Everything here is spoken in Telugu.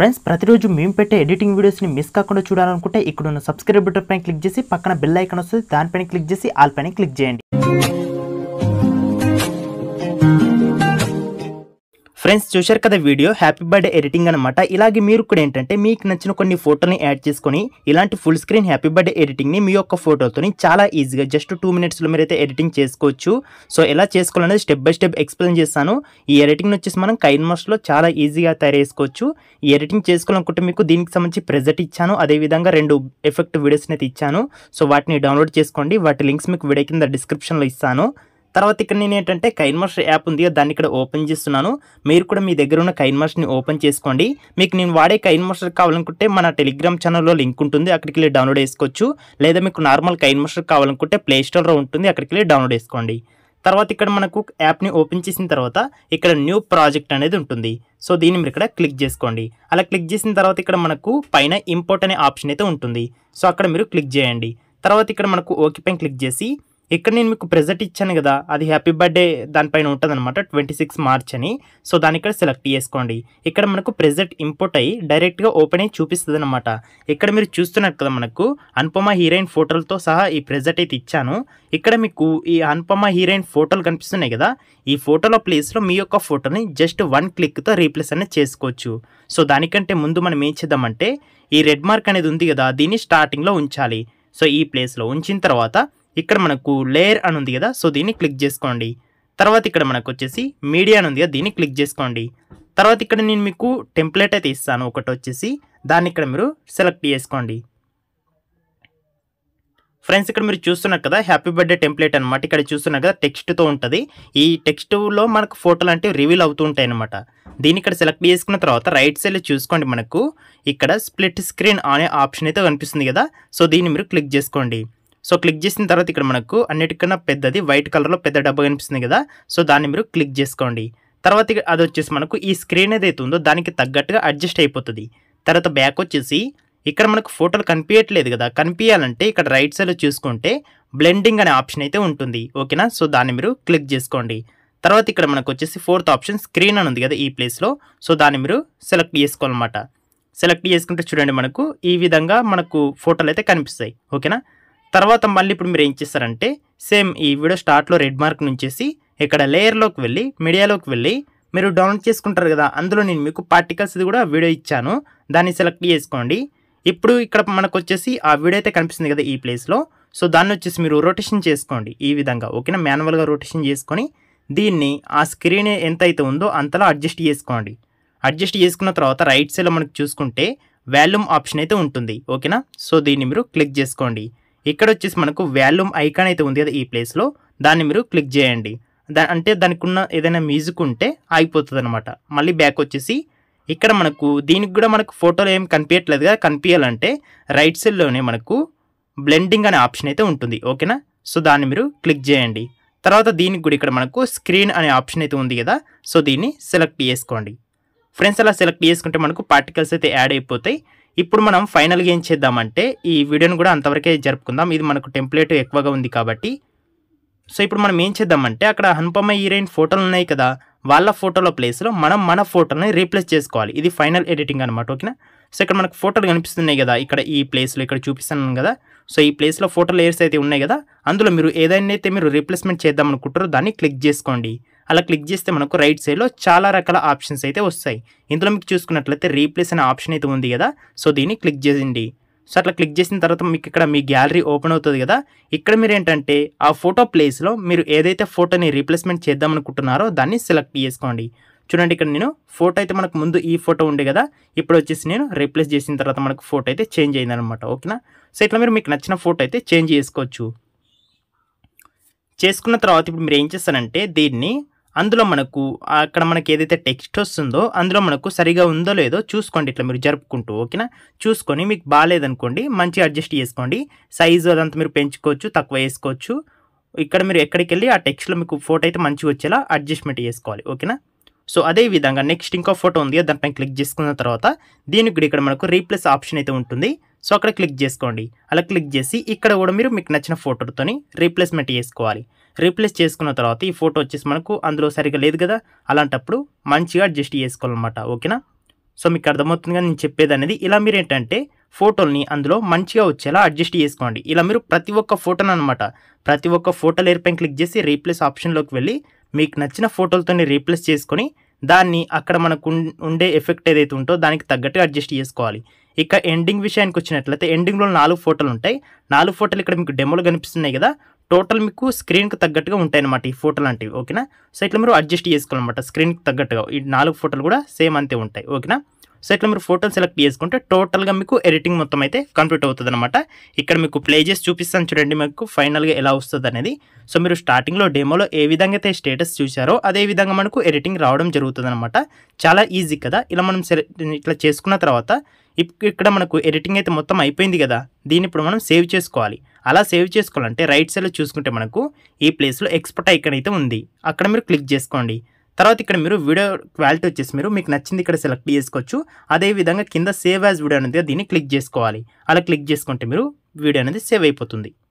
ఫ్రెండ్స్ ప్రతిరోజు మేము పెట్టే ఎడిటింగ్ వీడియోస్ని మిస్ కాకుండా చూడాలనుకుంటే ఇక్కడ ఉన్న సబ్స్క్రైబ్ బటన్ పైన క్లిక్ చేసి పక్కన బెల్ ఐకాన్ వస్తుంది దానిపైన క్లిక్ చేసి ఆల్ పైన క్లిక్ చేయండి ఫ్రెండ్స్ చూశారు కదా వీడియో హ్యాపీ బర్త్డే ఎడిటింగ్ అనమాట ఇలాగే మీరు కూడా ఏంటంటే మీకు నచ్చిన కొన్ని ఫోటోని యాడ్ చేసుకొని ఇలాంటి ఫుల్ స్క్రీన్ హ్యాపీ బర్త్డే ఎడిటింగ్ని మీ యొక్క ఫోటోతోని చాలా ఈజీగా జస్ట్ టూ మినిట్స్లో మీరైతే ఎడిటింగ్ చేసుకోవచ్చు సో ఎలా చేసుకోవాలనేది స్టెప్ బై స్టెప్ ఎక్స్ప్లెయిన్ చేస్తాను ఈ ఎడిటింగ్ వచ్చేసి మనం కైన్ మాస్ట్లో చాలా ఈజీగా తయారు చేసుకోవచ్చు ఈ ఎడిటింగ్ చేసుకోవాలనుకుంటే మీకు దీనికి సంబంధించి ప్రెజెంట్ ఇచ్చాను అదేవిధంగా రెండు ఎఫెక్ట్ వీడియోస్ని అయితే ఇచ్చాను సో వాటిని డౌన్లోడ్ చేసుకోండి వాటి లింక్స్ మీకు వీడియో కింద డిస్క్రిప్షన్లో ఇస్తాను తర్వాత ఇక్కడ నేను ఏంటంటే కైన్మర్ష్ యాప్ ఉంది దాన్ని ఇక్కడ ఓపెన్ చేస్తున్నాను మీరు కూడా మీ దగ్గర ఉన్న కైన్మర్ష్ని ఓపెన్ చేసుకోండి మీకు నేను వాడే కైన్మర్షర్ కావాలనుకుంటే మన టెలిగ్రామ్ ఛానల్లో లింక్ ఉంటుంది అక్కడికి వెళ్ళి డౌన్లోడ్ చేసుకోవచ్చు లేదా మీకు నార్మల్ కైన్మర్షర్ కావాలనుకుంటే ప్లేస్టోర్లో ఉంటుంది అక్కడికి వెళ్ళి డౌన్లోడ్ చేసుకోండి తర్వాత ఇక్కడ మనకు యాప్ని ఓపెన్ చేసిన తర్వాత ఇక్కడ న్యూ ప్రాజెక్ట్ అనేది ఉంటుంది సో దీన్ని మీరు ఇక్కడ క్లిక్ చేసుకోండి అలా క్లిక్ చేసిన తర్వాత ఇక్కడ మనకు పైన ఇంపోర్ట్ అనే ఆప్షన్ అయితే ఉంటుంది సో అక్కడ మీరు క్లిక్ చేయండి తర్వాత ఇక్కడ మనకు ఓకే పైన క్లిక్ చేసి ఇక్కడ నేను మీకు ప్రెజెంట్ ఇచ్చాను కదా అది హ్యాపీ బర్త్డే దానిపైన ఉంటుంది అనమాట ట్వంటీ సిక్స్ మార్చ్ అని సో దాన్ని ఇక్కడ సెలెక్ట్ చేసుకోండి ఇక్కడ మనకు ప్రెజెంట్ ఇంపోర్ట్ అయ్యి డైరెక్ట్గా ఓపెన్ అయ్యి చూపిస్తుంది అనమాట ఇక్కడ మీరు చూస్తున్నారు కదా మనకు అనుపమ హీరోయిన్ ఫోటోలతో సహా ఈ ప్రెజెంట్ అయితే ఇచ్చాను ఇక్కడ మీకు ఈ అనుపమ హీరోయిన్ ఫోటోలు కనిపిస్తున్నాయి కదా ఈ ఫోటోల ప్లేస్లో మీ యొక్క ఫోటోని జస్ట్ వన్ క్లిక్తో రీప్లేస్ అనేది చేసుకోవచ్చు సో దానికంటే ముందు మనం ఏం చేద్దామంటే ఈ రెడ్ మార్క్ అనేది ఉంది కదా దీన్ని స్టార్టింగ్లో ఉంచాలి సో ఈ ప్లేస్లో ఉంచిన తర్వాత ఇక్కడ మనకు లేయర్ అని ఉంది కదా సో దీన్ని క్లిక్ చేసుకోండి తర్వాత ఇక్కడ మనకు వచ్చేసి మీడియా అని ఉంది కదా దీన్ని క్లిక్ చేసుకోండి తర్వాత ఇక్కడ నేను మీకు టెంప్లెట్ అయితే ఇస్తాను ఒకటి వచ్చేసి దాన్ని ఇక్కడ మీరు సెలెక్ట్ చేసుకోండి ఫ్రెండ్స్ ఇక్కడ మీరు చూస్తున్నారు కదా హ్యాపీ బర్త్డే టెంప్లెట్ అనమాట ఇక్కడ చూస్తున్నారు కదా టెక్స్ట్తో ఉంటుంది ఈ టెక్స్ట్లో మనకు ఫోటోలు అంటే రివీల్ అవుతూ ఉంటాయి అనమాట దీన్ని ఇక్కడ సెలెక్ట్ చేసుకున్న తర్వాత రైట్ సైడ్లో చూసుకోండి మనకు ఇక్కడ స్ప్లిట్ స్క్రీన్ అనే ఆప్షన్ అయితే కనిపిస్తుంది కదా సో దీన్ని మీరు క్లిక్ చేసుకోండి సో క్లిక్ చేసిన తర్వాత ఇక్కడ మనకు అన్నిటికన్నా పెద్దది వైట్ కలర్లో పెద్ద డబ్బా కనిపిస్తుంది కదా సో దాన్ని మీరు క్లిక్ చేసుకోండి తర్వాత అది వచ్చేసి మనకు ఈ స్క్రీన్ ఏదైతే ఉందో దానికి తగ్గట్టుగా అడ్జస్ట్ అయిపోతుంది తర్వాత బ్యాక్ వచ్చేసి ఇక్కడ మనకు ఫోటోలు కనిపించట్లేదు కదా కనిపించాలంటే ఇక్కడ రైట్ సైడ్లో చూసుకుంటే బ్లెండింగ్ అనే ఆప్షన్ అయితే ఉంటుంది ఓకేనా సో దాన్ని మీరు క్లిక్ చేసుకోండి తర్వాత ఇక్కడ మనకు వచ్చేసి ఫోర్త్ ఆప్షన్ స్క్రీన్ అని ఉంది కదా ఈ ప్లేస్లో సో దాన్ని మీరు సెలెక్ట్ చేసుకోవాలన్నమాట సెలెక్ట్ చేసుకుంటే చూడండి మనకు ఈ విధంగా మనకు ఫోటోలు అయితే కనిపిస్తాయి ఓకేనా తర్వాత మళ్ళీ ఇప్పుడు మీరు ఏం చేస్తారంటే సేమ్ ఈ వీడియో స్టార్ట్లో రెడ్ మార్క్ నుంచేసి ఇక్కడ లేయర్లోకి వెళ్ళి మీడియాలోకి వెళ్ళి మీరు డౌన్లోడ్ చేసుకుంటారు కదా అందులో నేను మీకు పార్టికల్స్ది కూడా వీడియో ఇచ్చాను దాన్ని సెలెక్ట్ చేసుకోండి ఇప్పుడు ఇక్కడ మనకు వచ్చేసి ఆ వీడియో అయితే కనిపిస్తుంది కదా ఈ ప్లేస్లో సో దాన్ని వచ్చేసి మీరు రొటేషన్ చేసుకోండి ఈ విధంగా ఓకేనా మాన్యువల్గా రొటేషన్ చేసుకొని దీన్ని ఆ స్క్రీన్ ఎంత అయితే ఉందో అంతలా అడ్జస్ట్ చేసుకోండి అడ్జస్ట్ చేసుకున్న తర్వాత రైట్ సైడ్లో మనకు చూసుకుంటే వాల్యూమ్ ఆప్షన్ అయితే ఉంటుంది ఓకేనా సో దీన్ని మీరు క్లిక్ చేసుకోండి ఇక్కడ వచ్చేసి మనకు వాల్యూమ్ ఐకాన్ అయితే ఉంది కదా ఈ ప్లేస్లో దాన్ని మీరు క్లిక్ చేయండి దా అంటే దానికి ఉన్న ఏదైనా మ్యూజిక్ ఉంటే ఆగిపోతుంది అనమాట మళ్ళీ బ్యాక్ వచ్చేసి ఇక్కడ మనకు దీనికి కూడా మనకు ఫోటోలు ఏం కనిపించట్లేదు కదా కనిపించాలంటే రైట్ సైడ్లోనే మనకు బ్లెండింగ్ అనే ఆప్షన్ అయితే ఉంటుంది ఓకేనా సో దాన్ని మీరు క్లిక్ చేయండి తర్వాత దీనికి కూడా ఇక్కడ మనకు స్క్రీన్ అనే ఆప్షన్ అయితే ఉంది కదా సో దీన్ని సెలెక్ట్ చేసుకోండి ఫ్రెండ్స్ అలా సెలెక్ట్ చేసుకుంటే మనకు పార్టికల్స్ అయితే యాడ్ అయిపోతాయి ఇప్పుడు మనం ఫైనల్గా ఏం చేద్దామంటే ఈ వీడియోని కూడా అంతవరకే జరుపుకుందాం ఇది మనకు టెంప్లెట్ ఎక్కువగా ఉంది కాబట్టి సో ఇప్పుడు మనం ఏం చేద్దామంటే అక్కడ హనుపమ్మ హీరోయిన్ ఫోటోలు ఉన్నాయి కదా వాళ్ళ ఫోటోల ప్లేస్లో మనం మన ఫోటోని రీప్లేస్ చేసుకోవాలి ఇది ఫైనల్ ఎడిటింగ్ అనమాట ఓకేనా సో ఇక్కడ మనకు ఫోటోలు కనిపిస్తున్నాయి కదా ఇక్కడ ఈ ప్లేస్లో ఇక్కడ చూపిస్తున్నాను కదా సో ఈ ప్లేస్లో ఫోటోలు ఏర్స్ అయితే ఉన్నాయి కదా అందులో మీరు ఏదైనా అయితే మీరు రీప్లేస్మెంట్ చేద్దామనుకుంటారో దాన్ని క్లిక్ చేసుకోండి అలా క్లిక్ చేస్తే మనకు రైట్ సైడ్లో చాలా రకాల ఆప్షన్స్ అయితే వస్తాయి ఇందులో మీకు చూసుకున్నట్లయితే రీప్లేస్ అనే ఆప్షన్ అయితే ఉంది కదా సో దీన్ని క్లిక్ చేయండి సో అట్లా క్లిక్ చేసిన తర్వాత మీకు ఇక్కడ మీ గ్యాలరీ ఓపెన్ అవుతుంది కదా ఇక్కడ మీరు ఏంటంటే ఆ ఫోటో ప్లేస్లో మీరు ఏదైతే ఫోటోని రీప్లేస్మెంట్ చేద్దాం అనుకుంటున్నారో దాన్ని సెలెక్ట్ చేసుకోండి చూడండి ఇక్కడ నేను ఫోటో అయితే మనకు ముందు ఈ ఫోటో ఉండే కదా ఇప్పుడు వచ్చేసి నేను రీప్లేస్ చేసిన తర్వాత మనకు ఫోటో అయితే చేంజ్ అయిందనమాట ఓకేనా సో ఇట్లా మీరు మీకు నచ్చిన ఫోటో అయితే చేంజ్ చేసుకోవచ్చు చేసుకున్న తర్వాత ఇప్పుడు మీరు ఏం చేస్తారంటే దీన్ని అందులో మనకు అక్కడ మనకి ఏదైతే టెక్స్ట్ వస్తుందో అందులో మనకు సరిగా ఉందో లేదో చూసుకోండి ఇట్లా మీరు జరుపుకుంటూ ఓకేనా చూసుకొని మీకు బాగాలేదనుకోండి మంచిగా అడ్జస్ట్ చేసుకోండి సైజు అదంతా మీరు పెంచుకోవచ్చు తక్కువ వేసుకోవచ్చు ఇక్కడ మీరు ఎక్కడికి వెళ్ళి ఆ టెక్స్ట్లో మీకు ఫోటో అయితే మంచిగా వచ్చేలా అడ్జస్ట్మెంట్ చేసుకోవాలి ఓకేనా సో అదే విధంగా నెక్స్ట్ ఇంకో ఫోటో ఉంది దానిపైన క్లిక్ చేసుకున్న తర్వాత దీనికి కూడా ఇక్కడ మనకు రీప్లేస్ ఆప్షన్ అయితే ఉంటుంది సో అక్కడ క్లిక్ చేసుకోండి అలా క్లిక్ చేసి ఇక్కడ కూడా మీరు మీకు నచ్చిన ఫోటోతోని రీప్లేస్మెంట్ చేసుకోవాలి రీప్లేస్ చేసుకున్న తర్వాత ఈ ఫోటో వచ్చేసి మనకు అందులో సరిగా లేదు కదా అలాంటప్పుడు మంచిగా అడ్జస్ట్ చేసుకోవాలన్నమాట ఓకేనా సో మీకు అర్థమవుతుంది కానీ నేను చెప్పేది అనేది ఇలా మీరు ఏంటంటే ఫోటోల్ని అందులో మంచిగా వచ్చేలా అడ్జస్ట్ చేసుకోండి ఇలా మీరు ప్రతి ఒక్క ఫోటోని అనమాట ప్రతి ఒక్క ఫోటోలు ఏర్పైన క్లిక్ చేసి రీప్లేస్ ఆప్షన్లోకి వెళ్ళి మీకు నచ్చిన ఫోటోలతోని రీప్లేస్ చేసుకొని దాన్ని అక్కడ మనకు ఉండే ఎఫెక్ట్ ఏదైతే ఉంటో దానికి తగ్గట్టుగా అడ్జస్ట్ చేసుకోవాలి ఇక ఎండింగ్ విషయానికి వచ్చినట్లయితే ఎండింగ్లో నాలుగు ఫోటోలు ఉంటాయి నాలుగు ఫోటోలు ఇక్కడ మీకు డెమోలు కనిపిస్తున్నాయి కదా టోటల్ మీకు స్క్రీన్కి తగ్గట్టుగా ఉంటాయి అనమాట ఈ ఫోటో లాంటివి ఓకేనా సో ఇట్లా మీరు అడ్జస్ట్ చేసుకోవాలన్నమాట స్క్రీన్కి తగ్గట్టుగా ఈ నాలుగు ఫోటోలు కూడా సేమ్ అంతే ఉంటాయి ఓకేనా సో ఇట్లా మీరు ఫోటోలు సెలెక్ట్ చేసుకుంటే టోటల్గా మీకు ఎడిటింగ్ మొత్తం అయితే కంప్లీట్ అవుతుంది అనమాట ఇక్కడ మీకు ప్లే చేసి చూపిస్తాను చూడండి మీకు ఫైనల్గా ఎలా వస్తుంది అనేది సో మీరు స్టార్టింగ్లో డెమోలో ఏ విధంగా అయితే స్టేటస్ చూసారో అదే విధంగా మనకు ఎడిటింగ్ రావడం జరుగుతుంది చాలా ఈజీ కదా ఇలా మనం ఇట్లా చేసుకున్న తర్వాత ఇక్కడ మనకు ఎడిటింగ్ అయితే మొత్తం అయిపోయింది కదా దీన్ని ఇప్పుడు మనం సేవ్ చేసుకోవాలి అలా సేవ్ చేసుకోవాలంటే రైట్ సైడ్లో చూసుకుంటే మనకు ఈ ప్లేస్లో ఎక్స్పర్ట్ ఐకన్ అయితే ఉంది అక్కడ మీరు క్లిక్ చేసుకోండి తర్వాత ఇక్కడ మీరు వీడియో క్వాలిటీ వచ్చేసి మీరు మీకు నచ్చింది ఇక్కడ సెలెక్ట్ చేసుకోవచ్చు అదేవిధంగా కింద సేవ్ యాజ్ వీడియో అనేది దీన్ని క్లిక్ చేసుకోవాలి అలా క్లిక్ చేసుకుంటే మీరు వీడియో అనేది సేవ్ అయిపోతుంది